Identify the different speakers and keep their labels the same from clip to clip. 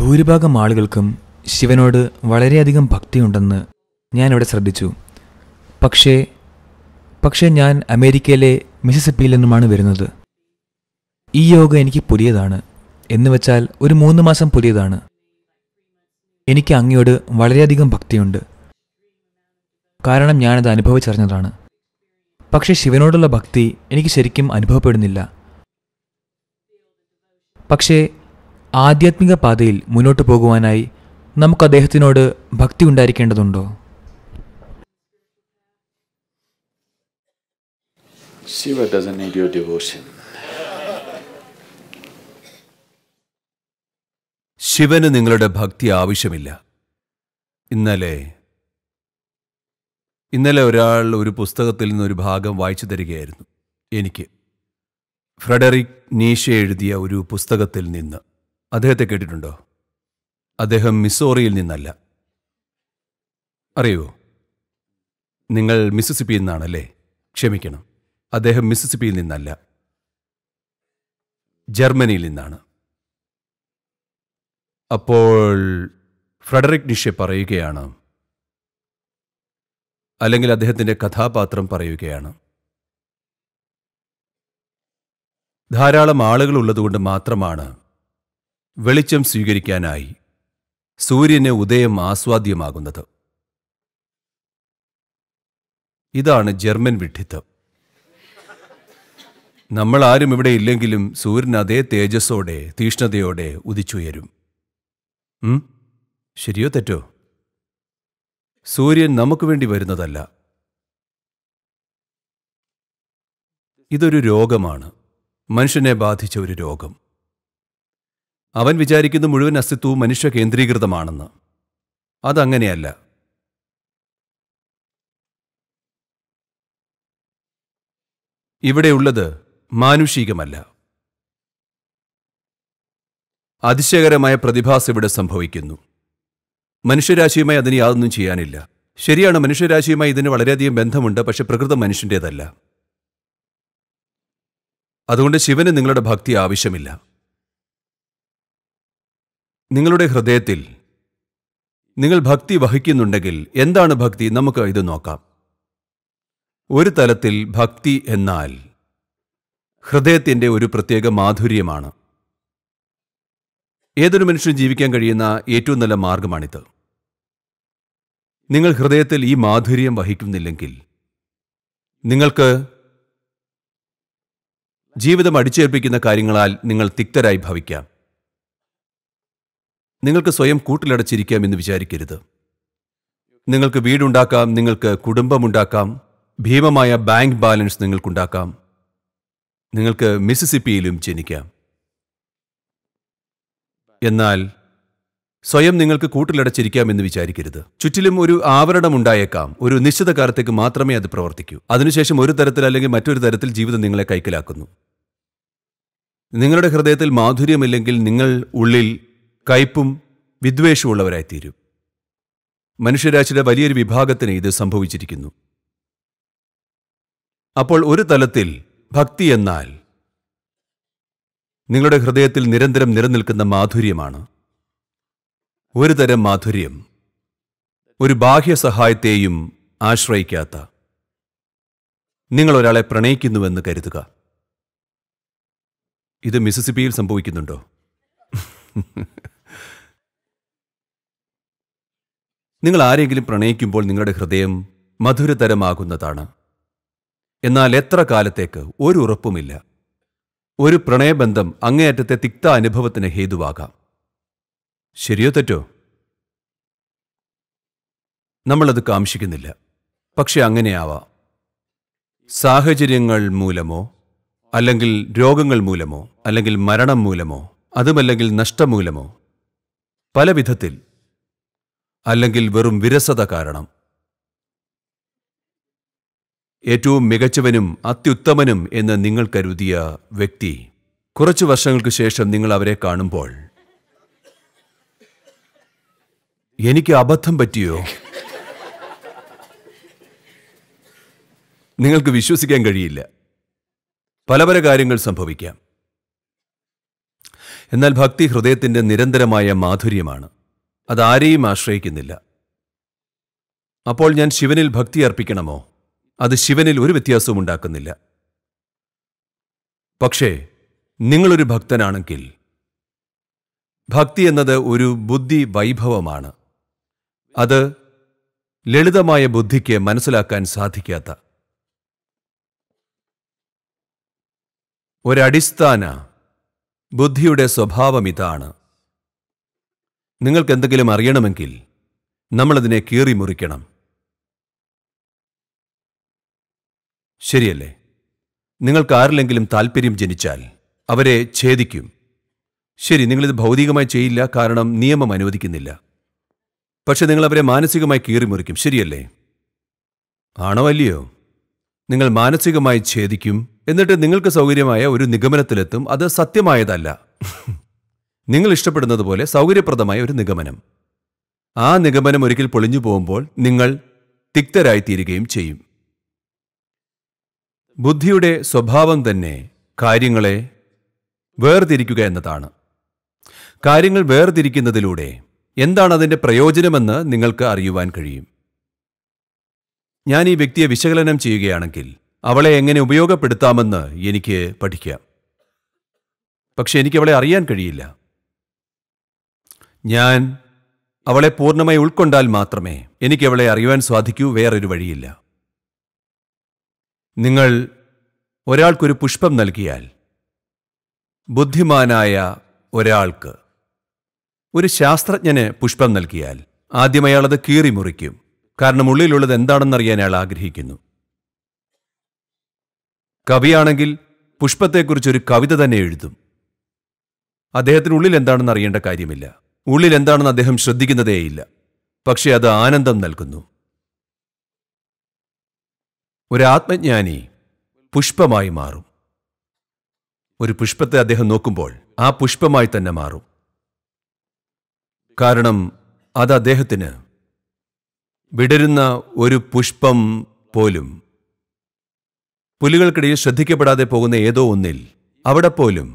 Speaker 1: ഭൂരിഭാഗം ആളുകൾക്കും ശിവനോട് വളരെയധികം ഭക്തിയുണ്ടെന്ന് ഞാനിവിടെ ശ്രദ്ധിച്ചു പക്ഷേ പക്ഷേ ഞാൻ അമേരിക്കയിലെ മിസിസിപ്പിയിൽ നിന്നുമാണ് വരുന്നത് ഈ യോഗ എനിക്ക് പുതിയതാണ് എന്ന് വെച്ചാൽ ഒരു മൂന്ന് മാസം പുതിയതാണ് എനിക്ക് അങ്ങയോട് വളരെയധികം ഭക്തിയുണ്ട് കാരണം ഞാനത് അനുഭവിച്ചറിഞ്ഞതാണ് പക്ഷേ ശിവനോടുള്ള ഭക്തി എനിക്ക് ശരിക്കും അനുഭവപ്പെടുന്നില്ല പക്ഷേ ആധ്യാത്മിക പാതയിൽ മുന്നോട്ടു പോകുവാനായി നമുക്ക് അദ്ദേഹത്തിനോട് ഭക്തി ഉണ്ടായിരിക്കേണ്ടതുണ്ടോ ശിവ ശിവന് നിങ്ങളുടെ ഭക്തി ആവശ്യമില്ല ഇന്നലെ ഇന്നലെ ഒരാൾ ഒരു പുസ്തകത്തിൽ നിന്നൊരു ഭാഗം വായിച്ചു തരികയായിരുന്നു എനിക്ക് ഫ്രെഡറിക് നീഷ എഴുതിയ ഒരു പുസ്തകത്തിൽ നിന്ന് അദ്ദേഹത്തെ കേട്ടിട്ടുണ്ടോ അദ്ദേഹം മിസോറിയിൽ നിന്നല്ല അറിയോ നിങ്ങൾ മിസിസിപ്പിയിൽ നിന്നാണല്ലേ ക്ഷമിക്കണം അദ്ദേഹം മിസിസിപ്പിയിൽ നിന്നല്ല ജർമ്മനിയിൽ നിന്നാണ് അപ്പോൾ ഫ്രെഡറിക് നിഷെ പറയുകയാണ് അല്ലെങ്കിൽ അദ്ദേഹത്തിൻ്റെ കഥാപാത്രം പറയുകയാണ് ധാരാളം ആളുകൾ ഉള്ളതുകൊണ്ട് മാത്രമാണ് വെളിച്ചം സ്വീകരിക്കാനായി സൂര്യന് ഉദയം ആസ്വാദ്യമാകുന്നത് ഇതാണ് ജർമ്മൻ വിഡ്ഢിത്തം നമ്മൾ ആരും ഇവിടെ ഇല്ലെങ്കിലും സൂര്യൻ അതേ തേജസ്സോടെ തീഷ്ണതയോടെ ഉദിച്ചുയരും ശരിയോ തെറ്റോ സൂര്യൻ നമുക്ക് വേണ്ടി വരുന്നതല്ല ഇതൊരു രോഗമാണ് മനുഷ്യനെ ബാധിച്ച ഒരു രോഗം അവൻ വിചാരിക്കുന്ന മുഴുവൻ അസ്തിത്വവും മനുഷ്യ കേന്ദ്രീകൃതമാണെന്ന് അതങ്ങനെയല്ല ഇവിടെയുള്ളത് മാനുഷികമല്ല അതിശയകരമായ പ്രതിഭാസം ഇവിടെ സംഭവിക്കുന്നു മനുഷ്യരാശിയുമായി അതിന് യാതൊന്നും ചെയ്യാനില്ല ശരിയാണ് മനുഷ്യരാശിയുമായി ഇതിന് വളരെയധികം ബന്ധമുണ്ട് പക്ഷെ പ്രകൃതം മനുഷ്യൻ്റേതല്ല അതുകൊണ്ട് ശിവന് നിങ്ങളുടെ ഭക്തി ആവശ്യമില്ല നിങ്ങളുടെ ഹൃദയത്തിൽ നിങ്ങൾ ഭക്തി വഹിക്കുന്നുണ്ടെങ്കിൽ എന്താണ് ഭക്തി നമുക്ക് ഇത് നോക്കാം ഒരു തലത്തിൽ ഭക്തി എന്നാൽ ഹൃദയത്തിൻ്റെ ഒരു പ്രത്യേക മാധുര്യമാണ് ഏതൊരു മനുഷ്യനും ജീവിക്കാൻ കഴിയുന്ന ഏറ്റവും നല്ല മാർഗമാണിത് നിങ്ങൾ ഹൃദയത്തിൽ ഈ മാധുര്യം വഹിക്കുന്നില്ലെങ്കിൽ നിങ്ങൾക്ക് ജീവിതം അടിച്ചേൽപ്പിക്കുന്ന കാര്യങ്ങളാൽ നിങ്ങൾ തിക്തരായി ഭവിക്കാം നിങ്ങൾക്ക് സ്വയം കൂട്ടിലടച്ചിരിക്കാം എന്ന് വിചാരിക്കരുത് നിങ്ങൾക്ക് വീടുണ്ടാക്കാം നിങ്ങൾക്ക് കുടുംബമുണ്ടാക്കാം ഭീമമായ ബാങ്ക് ബാലൻസ് നിങ്ങൾക്കുണ്ടാക്കാം നിങ്ങൾക്ക് മിസിസിപ്പിയിലും ജനിക്കാം എന്നാൽ സ്വയം നിങ്ങൾക്ക് കൂട്ടിലടച്ചിരിക്കാം എന്ന് വിചാരിക്കരുത് ചുറ്റിലും ഒരു ആവരണം ഉണ്ടായേക്കാം ഒരു നിശ്ചിത കാലത്തേക്ക് മാത്രമേ അത് പ്രവർത്തിക്കൂ അതിനുശേഷം ഒരു തരത്തിൽ അല്ലെങ്കിൽ മറ്റൊരു തരത്തിൽ ജീവിതം നിങ്ങളെ കൈക്കലാക്കുന്നു നിങ്ങളുടെ ഹൃദയത്തിൽ മാധുര്യമില്ലെങ്കിൽ നിങ്ങൾ ഉള്ളിൽ കയ്പും വിദ്വേഷമുള്ളവരായിത്തീരും മനുഷ്യരാശിയുടെ വലിയൊരു വിഭാഗത്തിന് ഇത് സംഭവിച്ചിരിക്കുന്നു അപ്പോൾ ഒരു തലത്തിൽ ഭക്തി എന്നാൽ നിങ്ങളുടെ ഹൃദയത്തിൽ നിരന്തരം നിലനിൽക്കുന്ന മാധുര്യമാണ് ഒരു തരം മാധുര്യം ഒരു ബാഹ്യ സഹായത്തെയും ആശ്രയിക്കാത്ത നിങ്ങൾ ഒരാളെ പ്രണയിക്കുന്നുവെന്ന് കരുതുക ഇത് മിസിസിപ്പിയിൽ സംഭവിക്കുന്നുണ്ടോ നിങ്ങൾ ആരെങ്കിലും പ്രണയിക്കുമ്പോൾ നിങ്ങളുടെ ഹൃദയം മധുരതരമാകുന്നതാണ് എന്നാൽ എത്ര കാലത്തേക്ക് ഒരു ഉറപ്പുമില്ല ഒരു പ്രണയബന്ധം അങ്ങേയറ്റത്തെ തിക്ത അനുഭവത്തിന് ഹേതുവാകാം ശരിയോ തെറ്റോ നമ്മളത് കാംക്ഷിക്കുന്നില്ല പക്ഷെ അങ്ങനെയാവാം സാഹചര്യങ്ങൾ മൂലമോ അല്ലെങ്കിൽ രോഗങ്ങൾ മൂലമോ അല്ലെങ്കിൽ മരണം മൂലമോ അതുമല്ലെങ്കിൽ നഷ്ടം മൂലമോ പല വിധത്തിൽ അല്ലെങ്കിൽ വെറും വിരസത കാരണം ഏറ്റവും മികച്ചവനും അത്യുത്തമനും എന്ന് നിങ്ങൾ കരുതിയ വ്യക്തി കുറച്ച് വർഷങ്ങൾക്ക് ശേഷം നിങ്ങൾ അവരെ കാണുമ്പോൾ എനിക്ക് അബദ്ധം പറ്റിയോ നിങ്ങൾക്ക് വിശ്വസിക്കാൻ കഴിയില്ല പല പല കാര്യങ്ങൾ സംഭവിക്കാം എന്നാൽ ഭക്തി ഹൃദയത്തിൻ്റെ നിരന്തരമായ മാധുര്യമാണ് അതാരെയും ആശ്രയിക്കുന്നില്ല അപ്പോൾ ഞാൻ ശിവനിൽ ഭക്തി അർപ്പിക്കണമോ അത് ശിവനിൽ ഒരു വ്യത്യാസവും ഉണ്ടാക്കുന്നില്ല പക്ഷേ നിങ്ങളൊരു ഭക്തനാണെങ്കിൽ ഭക്തി എന്നത് ഒരു ബുദ്ധി വൈഭവമാണ് അത് ലളിതമായ ബുദ്ധിക്ക് മനസ്സിലാക്കാൻ സാധിക്കാത്ത ഒരടിസ്ഥാന ബുദ്ധിയുടെ സ്വഭാവം ഇതാണ് നിങ്ങൾക്ക് എന്തെങ്കിലും അറിയണമെങ്കിൽ നമ്മളതിനെ കീറി മുറിക്കണം ശരിയല്ലേ നിങ്ങൾക്ക് ആരിലെങ്കിലും താല്പര്യം ജനിച്ചാൽ അവരെ ഛേദിക്കും ശരി നിങ്ങളിത് ഭൗതികമായി ചെയ്യില്ല കാരണം നിയമം അനുവദിക്കുന്നില്ല പക്ഷെ നിങ്ങൾ അവരെ മാനസികമായി കീറിമുറിക്കും ശരിയല്ലേ ആണോ അല്ലയോ നിങ്ങൾ മാനസികമായി ഛേദിക്കും എന്നിട്ട് നിങ്ങൾക്ക് സൗകര്യമായ ഒരു നിഗമനത്തിലെത്തും അത് സത്യമായതല്ല നിങ്ങൾ ഇഷ്ടപ്പെടുന്നതുപോലെ സൗകര്യപ്രദമായ ഒരു നിഗമനം ആ നിഗമനം ഒരിക്കൽ പൊളിഞ്ഞു പോകുമ്പോൾ നിങ്ങൾ തിക്തരായിത്തീരുകയും ചെയ്യും ബുദ്ധിയുടെ സ്വഭാവം തന്നെ കാര്യങ്ങളെ വേർതിരിക്കുക എന്നതാണ് കാര്യങ്ങൾ വേർതിരിക്കുന്നതിലൂടെ എന്താണ് അതിൻ്റെ പ്രയോജനമെന്ന് നിങ്ങൾക്ക് അറിയുവാൻ കഴിയും ഞാൻ ഈ വ്യക്തിയെ വിശകലനം ചെയ്യുകയാണെങ്കിൽ അവളെ എങ്ങനെ ഉപയോഗപ്പെടുത്താമെന്ന് എനിക്ക് പഠിക്കാം പക്ഷെ എനിക്കവളെ അറിയാൻ കഴിയില്ല ഞാൻ അവളെ പൂർണ്ണമായി ഉൾക്കൊണ്ടാൽ മാത്രമേ എനിക്ക് അവളെ അറിയുവാൻ സാധിക്കൂ വേറൊരു വഴിയില്ല നിങ്ങൾ ഒരാൾക്കൊരു പുഷ്പം നൽകിയാൽ ബുദ്ധിമാനായ ഒരാൾക്ക് ഒരു ശാസ്ത്രജ്ഞന് പുഷ്പം നൽകിയാൽ ആദ്യം അയാളത് കീറി മുറിക്കും കാരണം ഉള്ളിലുള്ളത് എന്താണെന്നറിയാൻ അയാൾ ആഗ്രഹിക്കുന്നു കവിയാണെങ്കിൽ പുഷ്പത്തെക്കുറിച്ചൊരു കവിത തന്നെ എഴുതും അദ്ദേഹത്തിനുള്ളിൽ എന്താണെന്ന് അറിയേണ്ട കാര്യമില്ല ഉള്ളിൽ എന്താണെന്ന് അദ്ദേഹം ശ്രദ്ധിക്കുന്നതേയില്ല പക്ഷേ അത് ആനന്ദം നൽകുന്നു ഒരാത്മജ്ഞാനി പുഷ്പമായി മാറും ഒരു പുഷ്പത്തെ അദ്ദേഹം നോക്കുമ്പോൾ ആ പുഷ്പമായി തന്നെ മാറും കാരണം അത് അദ്ദേഹത്തിന് വിടരുന്ന ഒരു പുഷ്പം പോലും പുലികൾക്കിടയിൽ ശ്രദ്ധിക്കപ്പെടാതെ പോകുന്ന ഏതോ ഒന്നിൽ അവിടെ പോലും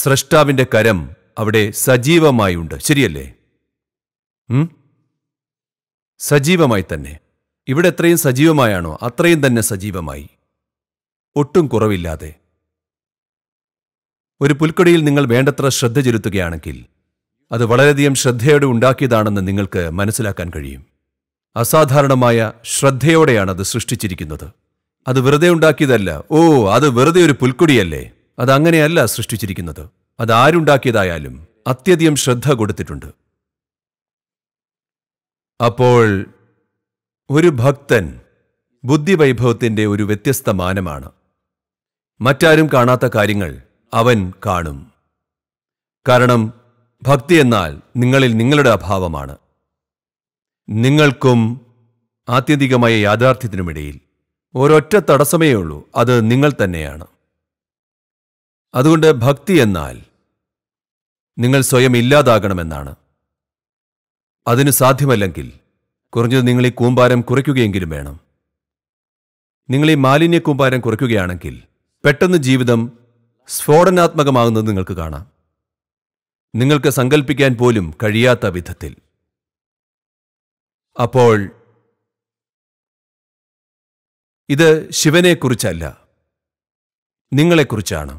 Speaker 1: സ്രഷ്ടാവിൻ്റെ കരം അവിടെ സജീവമായി ഉണ്ട് ശരിയല്ലേ സജീവമായി തന്നെ ഇവിടെ എത്രയും സജീവമായാണോ അത്രയും തന്നെ സജീവമായി ഒട്ടും കുറവില്ലാതെ ഒരു പുൽക്കൊടിയിൽ നിങ്ങൾ വേണ്ടത്ര ശ്രദ്ധ ചെലുത്തുകയാണെങ്കിൽ അത് വളരെയധികം ശ്രദ്ധയോടെ ഉണ്ടാക്കിയതാണെന്ന് നിങ്ങൾക്ക് മനസ്സിലാക്കാൻ കഴിയും അസാധാരണമായ ശ്രദ്ധയോടെയാണ് അത് സൃഷ്ടിച്ചിരിക്കുന്നത് അത് വെറുതെ ഉണ്ടാക്കിയതല്ല ഓ അത് വെറുതെ ഒരു പുൽക്കുടിയല്ലേ അത് അങ്ങനെയല്ല സൃഷ്ടിച്ചിരിക്കുന്നത് അതാരുണ്ടാക്കിയതായാലും അത്യധികം ശ്രദ്ധ കൊടുത്തിട്ടുണ്ട് അപ്പോൾ ഒരു ഭക്തൻ ബുദ്ധിവൈഭവത്തിൻ്റെ ഒരു വ്യത്യസ്ത മാനമാണ് മറ്റാരും കാണാത്ത കാര്യങ്ങൾ അവൻ കാണും കാരണം ഭക്തി എന്നാൽ നിങ്ങളിൽ നിങ്ങളുടെ അഭാവമാണ് നിങ്ങൾക്കും ആത്യന്തികമായ യാഥാർത്ഥ്യത്തിനുമിടയിൽ ഒരൊറ്റ തടസ്സമേ ഉള്ളൂ അത് നിങ്ങൾ തന്നെയാണ് അതുകൊണ്ട് ഭക്തി എന്നാൽ നിങ്ങൾ സ്വയം ഇല്ലാതാകണമെന്നാണ് അതിനു സാധ്യമല്ലെങ്കിൽ കുറഞ്ഞത് നിങ്ങൾ ഈ കൂമ്പാരം കുറയ്ക്കുകയെങ്കിലും വേണം നിങ്ങൾ ഈ മാലിന്യ കൂമ്പാരം കുറയ്ക്കുകയാണെങ്കിൽ പെട്ടെന്ന് ജീവിതം സ്ഫോടനാത്മകമാകുന്നത് നിങ്ങൾക്ക് കാണാം നിങ്ങൾക്ക് സങ്കല്പിക്കാൻ പോലും കഴിയാത്ത വിധത്തിൽ അപ്പോൾ ഇത് ശിവനെക്കുറിച്ചല്ല നിങ്ങളെക്കുറിച്ചാണ്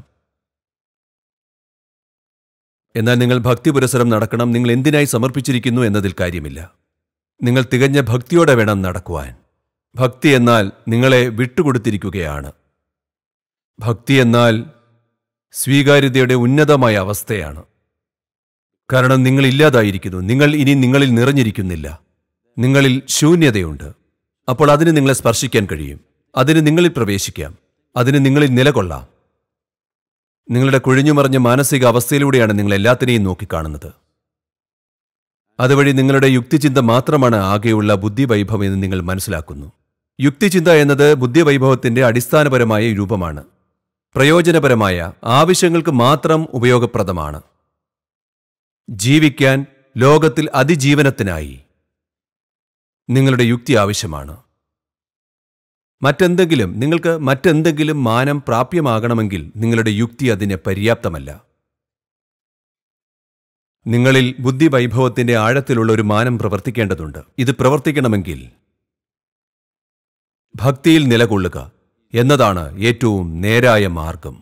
Speaker 1: എന്നാൽ നിങ്ങൾ ഭക്തി പുരസരം നടക്കണം നിങ്ങൾ എന്തിനായി സമർപ്പിച്ചിരിക്കുന്നു എന്നതിൽ കാര്യമില്ല നിങ്ങൾ തികഞ്ഞ ഭക്തിയോടെ വേണം നടക്കുവാൻ ഭക്തി എന്നാൽ നിങ്ങളെ വിട്ടുകൊടുത്തിരിക്കുകയാണ് ഭക്തി എന്നാൽ സ്വീകാര്യതയുടെ ഉന്നതമായ അവസ്ഥയാണ് കാരണം നിങ്ങൾ ഇല്ലാതായിരിക്കുന്നു നിങ്ങൾ ഇനി നിങ്ങളിൽ നിറഞ്ഞിരിക്കുന്നില്ല നിങ്ങളിൽ ശൂന്യതയുണ്ട് അപ്പോൾ അതിന് നിങ്ങളെ സ്പർശിക്കാൻ കഴിയും അതിന് നിങ്ങളിൽ പ്രവേശിക്കാം അതിന് നിങ്ങളിൽ നിലകൊള്ളാം നിങ്ങളുടെ കുഴിഞ്ഞുമറിഞ്ഞ മാനസിക അവസ്ഥയിലൂടെയാണ് നിങ്ങൾ എല്ലാത്തിനെയും നോക്കിക്കാണുന്നത് അതുവഴി നിങ്ങളുടെ യുക്തിചിന്ത മാത്രമാണ് ആകെയുള്ള ബുദ്ധിവൈഭവം എന്ന് നിങ്ങൾ മനസ്സിലാക്കുന്നു യുക്തിചിന്ത എന്നത് ബുദ്ധിവൈഭവത്തിന്റെ അടിസ്ഥാനപരമായ രൂപമാണ് പ്രയോജനപരമായ ആവശ്യങ്ങൾക്ക് മാത്രം ഉപയോഗപ്രദമാണ് ജീവിക്കാൻ ലോകത്തിൽ അതിജീവനത്തിനായി നിങ്ങളുടെ യുക്തി ആവശ്യമാണ് മറ്റെന്തെങ്കിലും നിങ്ങൾക്ക് മറ്റെന്തെങ്കിലും മാനം പ്രാപ്യമാകണമെങ്കിൽ നിങ്ങളുടെ യുക്തി അതിന് പര്യാപ്തമല്ല നിങ്ങളിൽ ബുദ്ധിവൈഭവത്തിന്റെ ആഴത്തിലുള്ള ഒരു മാനം പ്രവർത്തിക്കേണ്ടതുണ്ട് ഇത് പ്രവർത്തിക്കണമെങ്കിൽ ഭക്തിയിൽ നിലകൊള്ളുക എന്നതാണ് ഏറ്റവും നേരായ മാർഗം